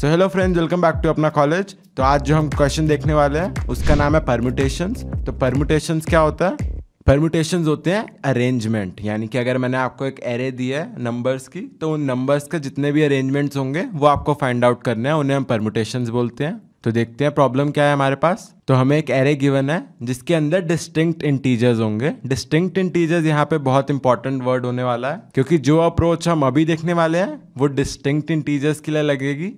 so hello friends welcome back to अपना college तो आज जो हम क्वेश्चन देखने वाले हैं उसका नाम है परम्यूटेशंस तो परम्यूटेशंस क्या होता है परम्यूटेशंस होते हैं अरेंजमेंट यानी कि अगर मैंने आपको एक एरे दिया है नंबर्स की तो उन नंबर्स के जितने भी अरेंजमेंट्स होंगे वो आपको फाइंड आउट करने हैं उन्हें हम परम्यूटेशंस बोलते हैं तो देखते हैं प्रॉब्लम क्या है हमारे पास तो हमें एक एरे गिवन है जिसके अंदर डिस्टिंक्ट इंटीजर्स होंगे डिस्टिंक्ट इंटीजर्स यहाँ पे बहुत इंपॉर्टेंट वर्ड होने वाला है क्योंकि जो अप्रोच हम अभी देखने वाले हैं वो डिस्टिंक्ट इंटीजर्स के लिए लगेगी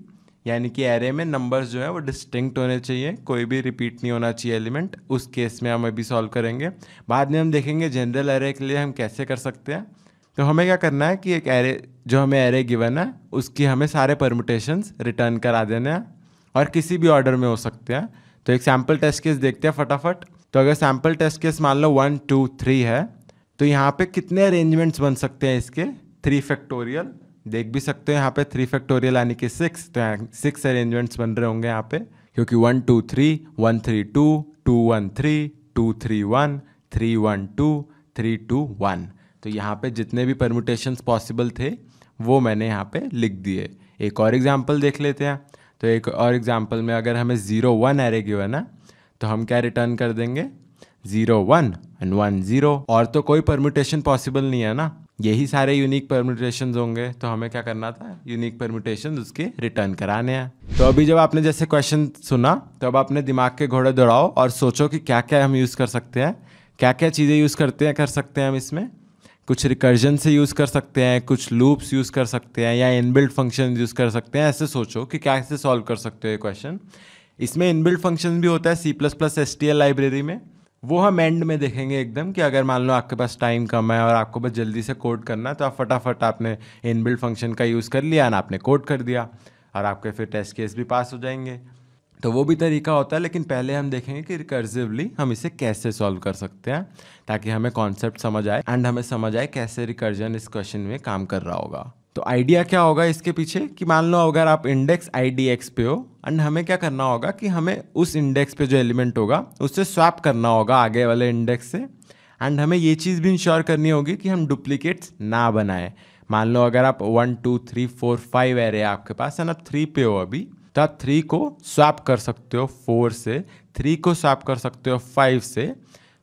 यानी कि एरे में नंबर्स जो है वो डिस्टिंक्ट होने चाहिए कोई भी रिपीट नहीं होना चाहिए एलिमेंट उस केस में हम अभी सॉल्व करेंगे बाद में हम देखेंगे जनरल एरे के लिए हम कैसे कर सकते हैं तो हमें क्या करना है कि एक एरे जो हमें एरे गिवन है उसकी हमें सारे परमुटेशंस रिटर्न करा देने हैं और किसी भी ऑर्डर में हो सकते हैं तो एक सैम्पल टेस्ट केस देखते हैं फटाफट तो अगर सैम्पल टेस्ट केस मान लो वन टू थ्री है तो यहाँ पे कितने अरेंजमेंट्स बन सकते हैं इसके थ्री फैक्टोरियल देख भी सकते हो यहाँ पे थ्री फैक्टोरियल यानी कि सिक्स तो सिक्स अरेंजमेंट्स बन रहे होंगे यहाँ पे क्योंकि one two three one three two two one three two three one three one two three two one तो यहाँ पे जितने भी परमुटेशंस पॉसिबल थे वो मैंने यहाँ पे लिख दिए एक और एग्जाम्पल देख लेते हैं तो एक और एग्जाम्पल में अगर हमें ज़ीरो वन एरे गिवन ना तो हम क्या रिटर्न कर देंगे zero one and one zero और तो कोई परम्यूटेशन पॉसिबल नहीं है ना यही सारे यूनिक परम्यूटेशन होंगे तो हमें क्या करना था यूनिक परम्यूटेशन उसके रिटर्न कराने हैं तो अभी जब आपने जैसे क्वेश्चन सुना तो अब अपने दिमाग के घोड़े दौड़ाओ और सोचो कि क्या क्या हम यूज़ कर सकते हैं क्या क्या चीज़ें यूज़ करते हैं कर सकते हैं हम इसमें कुछ रिकर्जन से यूज़ कर सकते हैं कुछ लूप्स यूज़ कर सकते हैं या इनबिल्ट फंक्शन यूज़ कर सकते हैं ऐसे सोचो कि कैसे सॉल्व कर सकते हो ये क्वेश्चन इसमें इनबिल्ट फंक्शन भी होता है C plus plus S library में वो हम एंड में देखेंगे एकदम कि अगर मान लो आपके पास टाइम कम है और आपको बस जल्दी से कोड करना है तो आप फटाफट आपने इनबिल्ट फंक्शन का यूज़ कर लिया एंड आपने कोड कर दिया और आपके फिर टेस्ट केस भी पास हो जाएंगे तो वो भी तरीका होता है लेकिन पहले हम देखेंगे कि रिकर्सिवली हम इसे कैसे सॉल्व कर सकते हैं ताकि हमें कॉन्सेप्ट समझ आए एंड हमें समझ आए कैसे रिकर्जन इस क्वेश्चन में काम कर रहा होगा तो आइडिया क्या होगा इसके पीछे कि मान लो अगर आप इंडेक्स आई डी एक्स पे हो एंड हमें क्या करना होगा कि हमें उस इंडेक्स पे जो एलिमेंट होगा उससे स्वैप करना होगा आगे वाले इंडेक्स से एंड हमें ये चीज़ भी इंश्योर करनी होगी कि हम डुप्लीकेट्स ना बनाएं मान लो अगर आप one two three four five array आपके पास एंड आप थ्री पे हो अभी तो आप थ्री को स्वैप कर सकते हो फोर से थ्री को स्वैप कर सकते हो फाइव से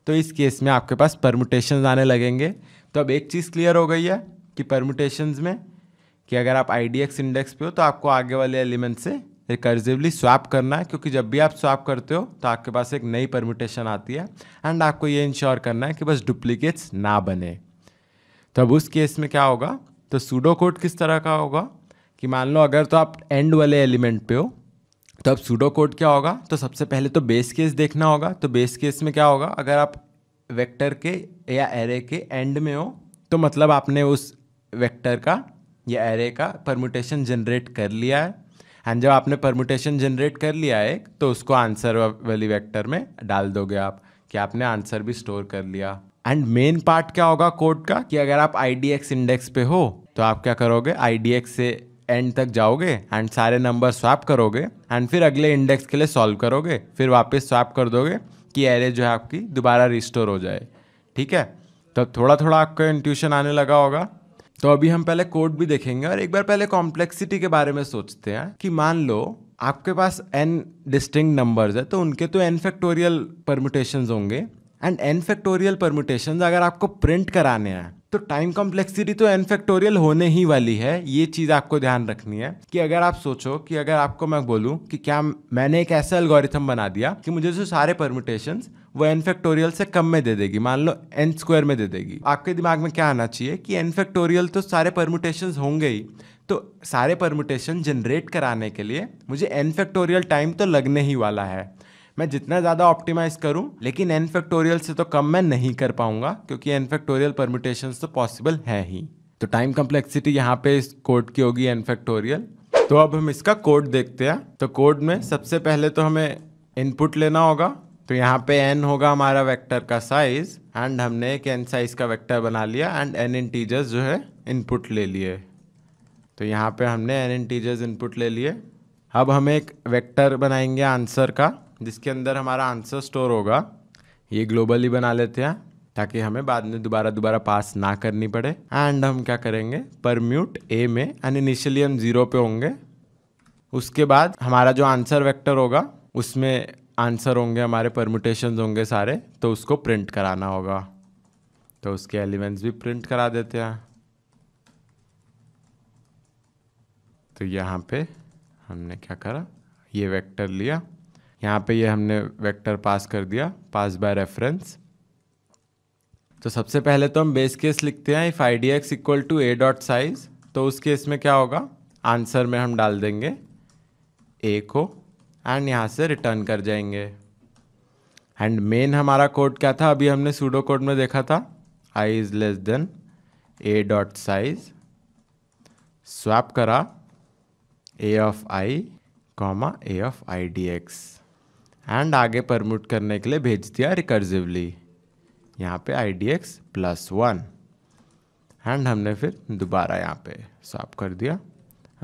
तो इस केस में आपके पास परमुटेशन आने लगेंगे तो अब एक चीज़ क्लियर हो गई है कि परमुटेशन में कि अगर आप आई इंडेक्स पे हो तो आपको आगे वाले एलिमेंट से रिकर्जिवली स्वैप करना है क्योंकि जब भी आप स्वैप करते हो तो आपके पास एक नई परमिटेशन आती है एंड आपको ये इंश्योर करना है कि बस डुप्लीकेट्स ना बने तो अब उस केस में क्या होगा तो सूडो कोड किस तरह का होगा कि मान लो अगर तो आप एंड वाले एलिमेंट पे हो तो अब सूडो कोड क्या होगा तो सबसे पहले तो बेस केस देखना होगा तो बेस केस में क्या होगा अगर आप वेक्टर के या एरे के एंड में हो तो मतलब आपने उस वेक्टर का ये एरे का परमुटेशन जनरेट कर लिया है एंड जब आपने परमुटेशन जनरेट कर लिया है तो उसको आंसर वाली वेक्टर में डाल दोगे आप कि आपने आंसर भी स्टोर कर लिया एंड मेन पार्ट क्या होगा कोड का कि अगर आप आई डी एक्स इंडेक्स पे हो तो आप क्या करोगे आई डी एक्स से एंड तक जाओगे एंड सारे नंबर स्वैप करोगे एंड फिर अगले इंडेक्स के लिए सॉल्व करोगे फिर वापस स्वैप कर दोगे कि एरे जो है आपकी दोबारा रिस्टोर हो जाए ठीक है तो थोड़ा थोड़ा आपका इंट्यूशन आने लगा होगा तो अभी हम पहले कोड भी देखेंगे और एक बार पहले कॉम्प्लेक्सिटी के बारे में सोचते हैं कि मान लो आपके पास एन डिस्टिंग नंबर्स है तो उनके तो एन फैक्टोरियल परम्यूटेशन होंगे एंड एन फैक्टोरियल परम्यूटेशन अगर आपको प्रिंट कराने हैं तो टाइम कॉम्प्लेक्सिटी तो एन फैक्टोरियल होने ही वाली है ये चीज़ आपको ध्यान रखनी है कि अगर आप सोचो कि अगर आपको मैं बोलूँ कि क्या मैंने एक ऐसा एल्गोरिथम बना दिया कि मुझे जो सारे परम्यूटेशंस वो एन फैक्टोरियल से कम में दे देगी मान लो एन स्क्वायर में दे देगी आपके दिमाग में क्या आना चाहिए कि एन फैक्टोरियल तो सारे परमुटेशन होंगे ही तो सारे परमुटेशन जनरेट कराने के लिए मुझे एन फैक्टोरियल टाइम तो लगने ही वाला है मैं जितना ज़्यादा ऑप्टिमाइज़ करूं लेकिन एन फैक्टोरियल से तो कम मैं नहीं कर पाऊंगा क्योंकि एन फैक्टोरियल परमुटेशन तो पॉसिबल है ही तो टाइम कम्प्लेक्सिटी यहाँ पे इस कोड की होगी एन फैक्टोरियल तो अब हम इसका कोड देखते हैं तो कोड में सबसे पहले तो हमें इनपुट लेना होगा तो यहाँ पे एन होगा हमारा वेक्टर का साइज एंड हमने एक एन साइज का वेक्टर बना लिया एंड एन इंटीजर्स जो है इनपुट ले लिए तो यहाँ पे हमने एन इंटीजर्स इनपुट ले लिए अब हम एक वेक्टर बनाएंगे आंसर का जिसके अंदर हमारा आंसर स्टोर होगा ये ग्लोबली बना लेते हैं ताकि हमें बाद में दोबारा दोबारा पास ना करनी पड़े एंड हम क्या करेंगे परम्यूट ए में एंड इनिशियली हम ज़ीरो पे होंगे उसके बाद हमारा जो आंसर वेक्टर होगा उसमें आंसर होंगे हमारे परमुटेशन होंगे सारे तो उसको प्रिंट कराना होगा तो उसके एलिमेंट्स भी प्रिंट करा देते हैं तो यहाँ पे हमने क्या करा ये वेक्टर लिया यहाँ पे ये हमने वेक्टर पास कर दिया पास बाय रेफरेंस तो सबसे पहले तो हम बेस केस लिखते हैं if I D X equal to A dot size तो उस केस में क्या होगा आंसर में हम डाल देंगे ए को एंड यहाँ से रिटर्न कर जाएंगे एंड मेन हमारा कोड क्या था अभी हमने सूडो कोड में देखा था I is less than A dot size swap करा A of I comma A of I D X and आगे परमुट करने के लिए भेज दिया रिकर्जिवली यहाँ पे I D X plus one and हमने फिर दोबारा यहाँ पे स्वैप कर दिया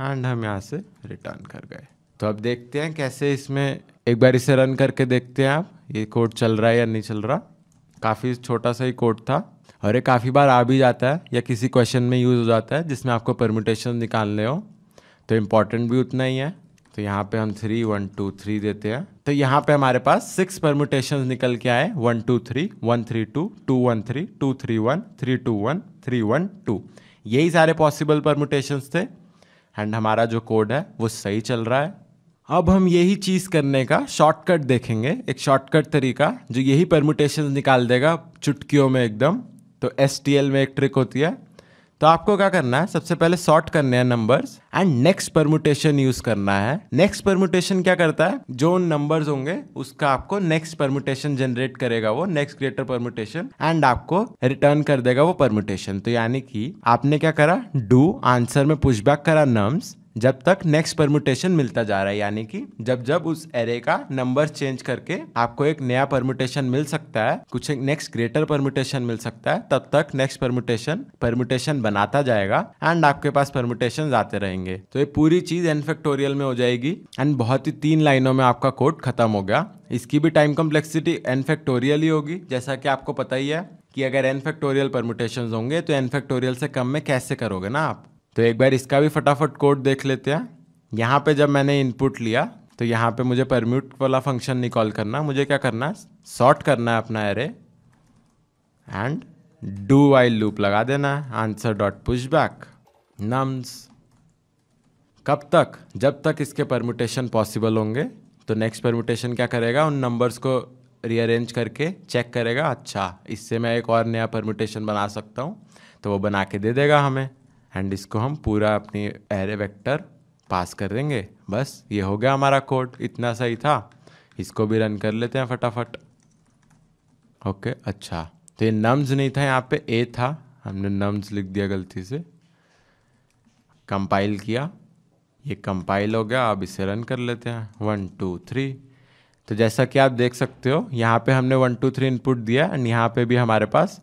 एंड हम यहाँ से रिटर्न कर गए तो अब देखते हैं कैसे इसमें एक बार इसे रन करके देखते हैं आप ये कोड चल रहा है या नहीं चल रहा काफ़ी छोटा सा ही कोड था और ये काफ़ी बार आ भी जाता है या किसी क्वेश्चन में यूज़ हो जाता है जिसमें आपको परमिटेशन निकालने हो तो इम्पॉर्टेंट भी उतना ही है तो यहाँ पे हम थ्री वन टू थ्री देते हैं तो यहाँ पे हमारे पास सिक्स परमिटेशन निकल के आए one two three one three two two one three two three one three two one three one two यही सारे पॉसिबल परमिटेशंस थे एंड हमारा जो कोड है वो सही चल रहा है अब हम यही चीज़ करने का शॉर्टकट देखेंगे एक शॉर्टकट तरीका जो यही परमुटेशन निकाल देगा चुटकियों में एकदम तो एस में एक ट्रिक होती है तो आपको क्या करना है सबसे पहले सॉर्ट करने हैं numbers and next permutation use करना है नेक्स्ट परमुटेशन क्या करता है जो नंबर्स होंगे उसका आपको नेक्स्ट परमुटेशन जनरेट करेगा वो नेक्स्ट ग्रेटर परमुटेशन एंड आपको रिटर्न कर देगा वो परमुटेशन तो यानी कि आपने क्या करा डू आंसर में पुशबैक करा नम्स जब तक नेक्स्ट परम्यूटेशन मिलता जा रहा है यानी कि जब जब उस एरे का नंबर चेंज करके आपको एक नया परम्यूटेशन मिल सकता है कुछ एक नेक्स्ट ग्रेटर परम्यूटेशन मिल सकता है तब तक नेक्स्ट परम्यूटेशन परम्यूटेशन बनाता जाएगा एंड आपके पास परम्यूटेशन आते रहेंगे तो ये पूरी चीज एनफेक्टोरियल में हो जाएगी एंड बहुत ही तीन लाइनों में आपका कोड खत्म हो गया इसकी भी टाइम कम्प्लेक्सिटी एनफेक्टोरियल ही होगी जैसा कि आपको पता ही है कि अगर एनफेक्टोरियल परम्यूटेशन होंगे तो एनफेक्टोरियल से कम में कैसे करोगे ना आप तो एक बार इसका भी फटाफट कोड देख लेते हैं यहाँ पे जब मैंने इनपुट लिया तो यहाँ पे मुझे परम्यूट वाला फंक्शन नहीं कॉल करना मुझे क्या करना है सॉर्ट करना है अपना array and do while loop लगा देना है answer dot push back nums कब तक जब तक इसके परम्यूटेशन पॉसिबल होंगे तो नेक्स्ट परम्यूटेशन क्या करेगा उन नंबर्स को रीअरेंज करके चेक करेगा अच्छा इससे मैं एक और नया परम्यूटेशन बना सकता हूँ तो वो बना के दे देगा हमें एंड इसको हम पूरा अपने एरे वेक्टर पास कर देंगे बस ये हो गया हमारा कोड इतना सही था इसको भी रन कर लेते हैं फटाफट ओके अच्छा तो ये नम्स नहीं था यहाँ पे ए था हमने नम्स लिख दिया गलती से कंपाइल किया ये कंपाइल हो गया अब इसे रन कर लेते हैं वन टू थ्री तो जैसा कि आप देख सकते हो यहाँ पे हमने वन टू थ्री इनपुट दिया एंड यहाँ पे भी हमारे पास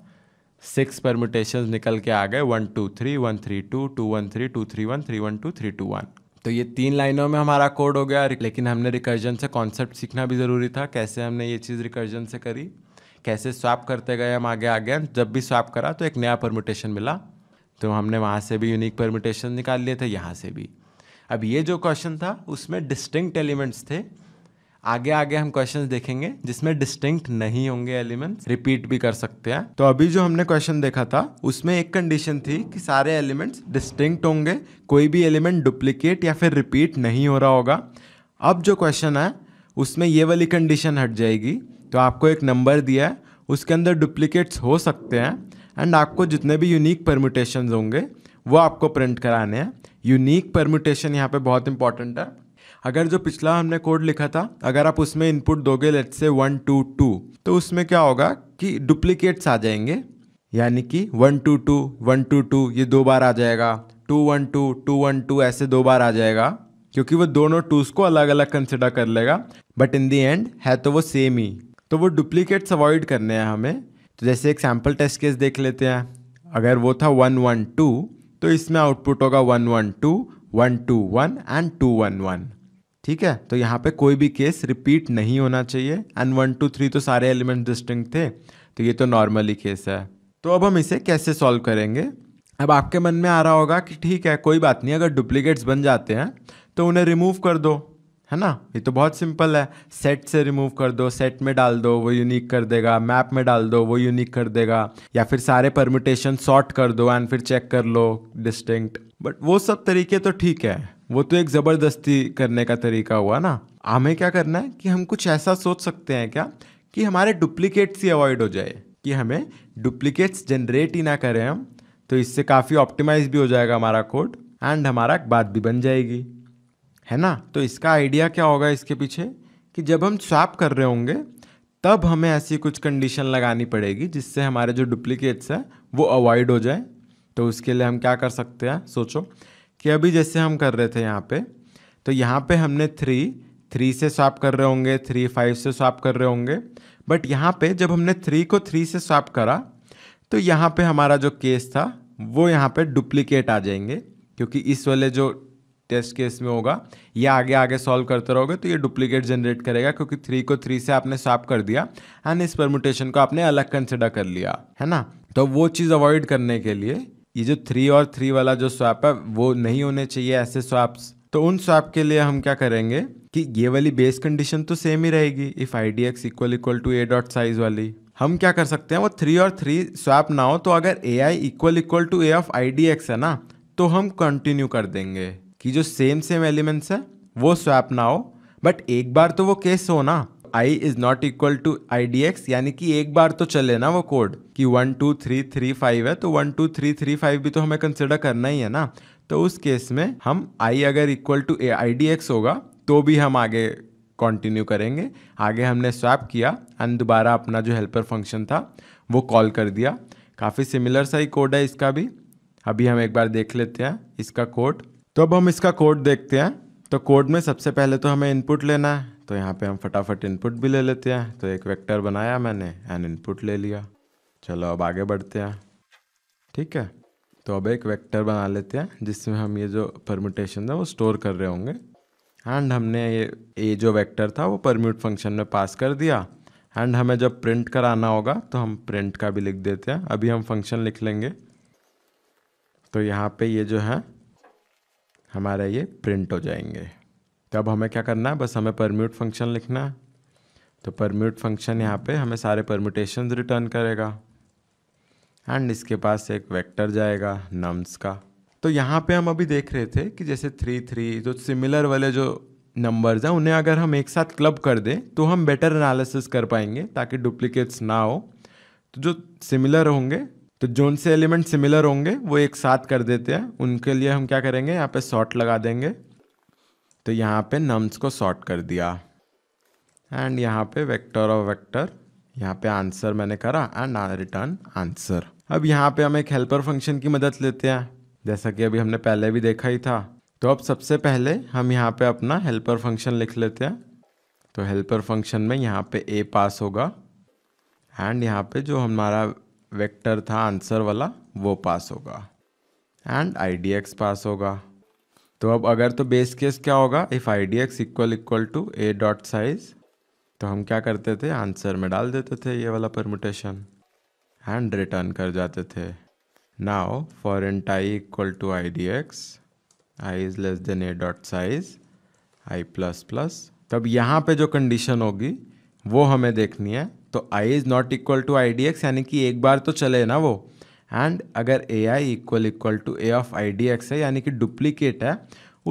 सिक्स परमिटेशन निकल के आ गए one two three one three two two one three two three one three one two three two one तो ये तीन लाइनों में हमारा कोड हो गया लेकिन हमने रिकर्जन से कॉन्सेप्ट सीखना भी ज़रूरी था कैसे हमने ये चीज़ रिकर्जन से करी कैसे स्वैप करते गए हम आगे आ गए जब भी स्वैप करा तो एक नया परमिटेशन मिला तो हमने वहाँ से भी यूनिक परमिटेशन निकाल लिए थे यहाँ से भी अब ये जो क्वेश्चन था उसमें डिस्टिंक्ट एलिमेंट्स थे आगे आगे हम क्वेश्चन देखेंगे जिसमें डिस्टिंक्ट नहीं होंगे एलिमेंट्स रिपीट भी कर सकते हैं तो अभी जो हमने क्वेश्चन देखा था उसमें एक कंडीशन थी कि सारे एलिमेंट्स डिस्टिंक्ट होंगे कोई भी एलिमेंट डुप्लीकेट या फिर रिपीट नहीं हो रहा होगा अब जो क्वेश्चन है उसमें ये वाली कंडीशन हट जाएगी तो आपको एक नंबर दिया है उसके अंदर डुप्लीकेट्स हो सकते हैं एंड आपको जितने भी यूनिक परम्यूटेशन होंगे वो आपको प्रिंट कराने हैं यूनिक परम्यूटेशन यहाँ पे बहुत इंपॉर्टेंट है अगर जो पिछला हमने कोड लिखा था अगर आप उसमें इनपुट दोगे लेट से वन टू टू तो उसमें क्या होगा कि डुप्लीकेट्स आ जाएंगे यानी कि one two two one two two ये दो बार आ जाएगा two one two two one two ऐसे दो बार आ जाएगा क्योंकि वो दोनों टूस को अलग अलग कंसिडर कर लेगा बट इन दी एंड है तो वो सेम ही तो वो डुप्लीकेट्स अवॉइड करने हैं हमें तो जैसे एक सैम्पल टेस्ट केस देख लेते हैं अगर वो था वन वन टू तो इसमें आउटपुट होगा one one two one two one and two one one ठीक है तो यहाँ पे कोई भी केस रिपीट नहीं होना चाहिए एंड वन टू थ्री तो सारे एलिमेंट डिस्टिंग थे तो ये तो नॉर्मली केस है तो अब हम इसे कैसे सॉल्व करेंगे अब आपके मन में आ रहा होगा कि ठीक है कोई बात नहीं अगर डुप्लीकेट्स बन जाते हैं तो उन्हें रिमूव कर दो है ना ये तो बहुत सिंपल है सेट से रिमूव कर दो सेट में डाल दो वो यूनिक कर देगा मैप में डाल दो वो यूनिक कर देगा या फिर सारे परमिटेशन सॉर्ट कर दो एंड फिर चेक कर लो डिस्टिंक्ट बट वो सब तरीके तो ठीक है वो तो एक ज़बरदस्ती करने का तरीका हुआ ना हमें क्या करना है कि हम कुछ ऐसा सोच सकते हैं क्या कि हमारे डुप्लीकेट्स ही अवॉइड हो जाए कि हमें डुप्लीकेट्स जनरेट ही ना करें हम तो इससे काफ़ी ऑप्टिमाइज भी हो जाएगा हमारा कोड एंड हमारा बात भी बन जाएगी है ना तो इसका आइडिया क्या होगा इसके पीछे कि जब हम स्वैप कर रहे होंगे तब हमें ऐसी कुछ कंडीशन लगानी पड़ेगी जिससे हमारे जो डुप्लीकेट्स हैं वो अवॉइड हो जाए तो उसके लिए हम क्या कर सकते हैं सोचो कि अभी जैसे हम कर रहे थे यहाँ पे तो यहाँ पे हमने थ्री थ्री से स्वाप कर रहे होंगे थ्री फाइव से स्वाप कर रहे होंगे बट यहाँ पे जब हमने थ्री को थ्री से स्वाप करा तो यहाँ पे हमारा जो केस था वो यहाँ पे डुप्लीकेट आ जाएंगे क्योंकि इस वाले जो टेस्ट केस में होगा ये आगे आगे सॉल्व करते रहोगे तो ये डुप्लीकेट जनरेट करेगा क्योंकि थ्री को थ्री से आपने स्वाप कर दिया एंड इस परमुटेशन को आपने अलग कंसिडर कर लिया है ना तो वो चीज़ अवॉइड करने के लिए ये जो थ्री और थ्री वाला जो स्वैप है वो नहीं होने चाहिए ऐसे स्वैप्स तो उन स्वैप के लिए हम क्या करेंगे कि ये वाली बेस कंडीशन तो सेम ही रहेगी if I D X equal equal to A dot size वाली हम क्या कर सकते हैं वो थ्री और थ्री स्वैप ना हो तो अगर A I equal equal to A of I D X है ना तो हम कंटिन्यू कर देंगे कि जो सेम सेम एलिमेंट्स है वो स्वैप ना हो बट एक बार तो वो केस हो ना I is not equal to I D X यानी कि एक बार तो चले ना वो कोड कि one two three three five है तो one two three three five भी तो हमें कंसिडर करना ही है ना तो उस केस में हम आई अगर equal to A I D X होगा तो भी हम आगे कंटिन्यू करेंगे आगे हमने स्वैप किया एंड दोबारा अपना जो हेल्पर फंक्शन था वो कॉल कर दिया काफ़ी सिमिलर सा ही कोड है इसका भी अभी हम एक बार देख लेते हैं इसका कोड तो अब हम इसका कोड देखते हैं तो कोड में सबसे पहले तो हमें इनपुट लेना है तो यहाँ पे हम फटाफट इनपुट भी ले लेते हैं तो एक वेक्टर बनाया मैंने एंड इनपुट ले लिया चलो अब आगे बढ़ते हैं ठीक है तो अब एक वेक्टर बना लेते हैं जिसमें हम ये जो परम्यूटेशन है वो स्टोर कर रहे होंगे एंड हमने ये ये जो वेक्टर था वो परम्यूट फंक्शन में पास कर दिया एंड हमें जब प्रिंट कराना होगा तो हम प्रिंट का भी लिख देते हैं अभी हम फंक्शन लिख लेंगे तो यहाँ पे ये जो है हमारा ये प्रिंट हो जाएंगे तब हमें क्या करना है बस हमें परम्यूट फंक्शन लिखना है तो परम्यूट फंक्शन यहाँ पे हमें सारे परम्यूटेशन रिटर्न करेगा एंड इसके पास एक वेक्टर जाएगा नम्स का तो यहाँ पे हम अभी देख रहे थे कि जैसे थ्री थ्री जो सिमिलर वाले जो नंबर्स हैं उन्हें अगर हम एक साथ क्लब कर दें तो हम बेटर एनालिसिस कर पाएंगे ताकि डुप्लीकेट्स ना हो तो जो सिमिलर होंगे तो जोन से एलिमेंट सिमिलर होंगे वो एक साथ कर देते हैं उनके लिए हम क्या करेंगे यहाँ पे शॉर्ट लगा देंगे तो यहाँ पे नम्स को सॉर्ट कर दिया एंड यहाँ पे वेक्टर और वेक्टर यहाँ पे आंसर मैंने करा एंड रिटर्न आंसर अब यहाँ पे हम एक हेल्पर फंक्शन की मदद लेते हैं जैसा कि अभी हमने पहले भी देखा ही था तो अब सबसे पहले हम यहाँ पे अपना हेल्पर फंक्शन लिख लेते हैं तो हेल्पर फंक्शन में यहाँ पे ए पास होगा एंड यहाँ पे जो हमारा वेक्टर था आंसर वाला वो पास होगा एंड आई पास होगा तो अब अगर तो बेस केस क्या होगा if I D X equal equal to A dot size तो हम क्या करते थे आंसर में डाल देते थे ये वाला परमुटेशन एंड रिटर्न कर जाते थे now for int I equal to I D X I is less than A dot size I plus plus तब यहाँ पे जो कंडीशन होगी वो हमें देखनी है तो I is not equal to I D X यानी कि एक बार तो चले ना वो एंड अगर A I equal equal to A of I D X है यानी कि डुप्लीकेट है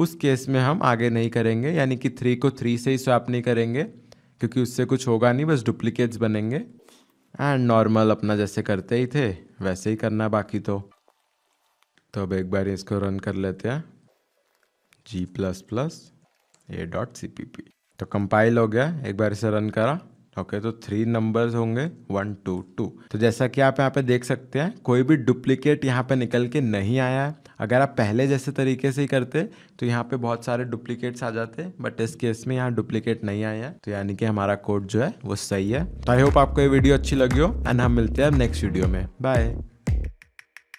उस केस में हम आगे नहीं करेंगे यानी कि थ्री को थ्री से ही स्वैप नहीं करेंगे क्योंकि उससे कुछ होगा नहीं बस डुप्लीकेट्स बनेंगे एंड नॉर्मल अपना जैसे करते ही थे वैसे ही करना बाकी तो तो अब एक बार इसको रन कर लेते हैं G plus plus A dot C P P तो कंपाइल हो गया एक बार इसे रन करा ओके तो थ्री नंबर्स होंगे वन टू टू तो जैसा कि आप यहाँ पे देख सकते हैं कोई भी डुप्लीकेट यहाँ पे निकल के नहीं आया अगर आप पहले जैसे तरीके से ही करते तो यहाँ पे बहुत सारे डुप्लीकेट्स आ जाते बट इस केस में यहाँ डुप्लीकेट नहीं आया तो यानी कि हमारा कोड जो है वो सही है तो आई होप आपको ये वीडियो अच्छी लगी हो एंड हम मिलते हैं नेक्स्ट वीडियो में बाय